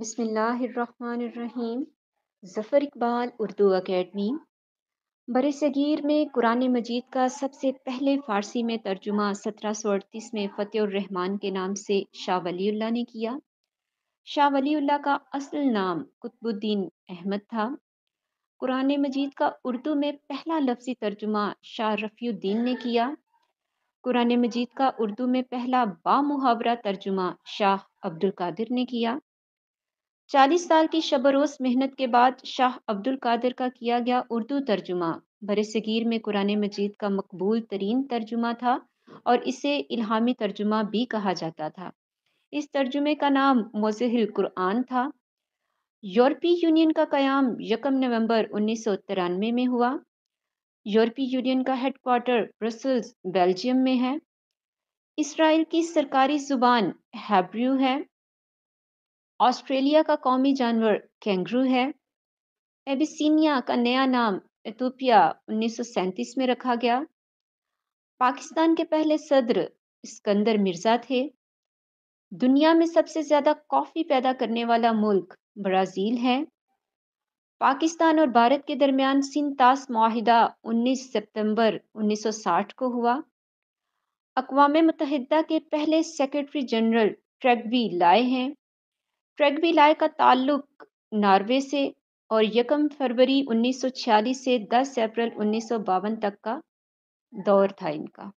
बिसमीम ज़फ़र इकबाल उर्दू अकेडमी बर सगीर में कुरान मजीद का सबसे पहले फ़ारसी में तर्जुमा सत्रह सौ अड़तीस में फ़तेहरहमान के नाम से शाह वलील्ला ने किया शाह वलील्ला का असल नाम कुतबुद्दीन अहमद था कुरान मजीद का उर्दू में पहला लफ्ज़ी तर्जुमा शाह रफ़ीद्दीन ने किया कुरान मजीद का उर्दू में पहला बामुहावरा तर्जुमा शाह अब्दुल्कर ने किया चालीस साल की शबरोस मेहनत के बाद शाह अब्दुल कादिर का किया गया उर्दू तर्जुमा बर सगीर में कुरान मजीद का मकबूल तरीन तर्जुमा था और इसे इल्हामी तर्जुमा भी कहा जाता था इस तर्जुमे का नाम मोजहिल कुरान था यूरोपीय यूनियन का क्याम यकम नवंबर उन्नीस सौ तिरानवे में हुआ यूरोपीय यूनियन का हेडक्वार्टर ब्रसल्स बेल्जियम में है इसराइल की सरकारी ज़ुबान हैब्रू है ऑस्ट्रेलिया का कौमी जानवर कैंगरू है एबिसिनिया का नया नाम एथोपिया उन्नीस में रखा गया पाकिस्तान के पहले सदर स्कंदर मिर्ज़ा थे दुनिया में सबसे ज़्यादा कॉफ़ी पैदा करने वाला मुल्क ब्राज़ील है पाकिस्तान और भारत के दरमियान सिंतास माहिदा 19 सितंबर 1960 को हुआ अकवाम मुतहदा के पहले सेक्रेटरी जनरल ट्रैगवी लाए हैं ट्रेगविलाय का ताल्लुक नॉर्वे से और यकम फरवरी 1946 से 10 अप्रैल उन्नीस तक का दौर था इनका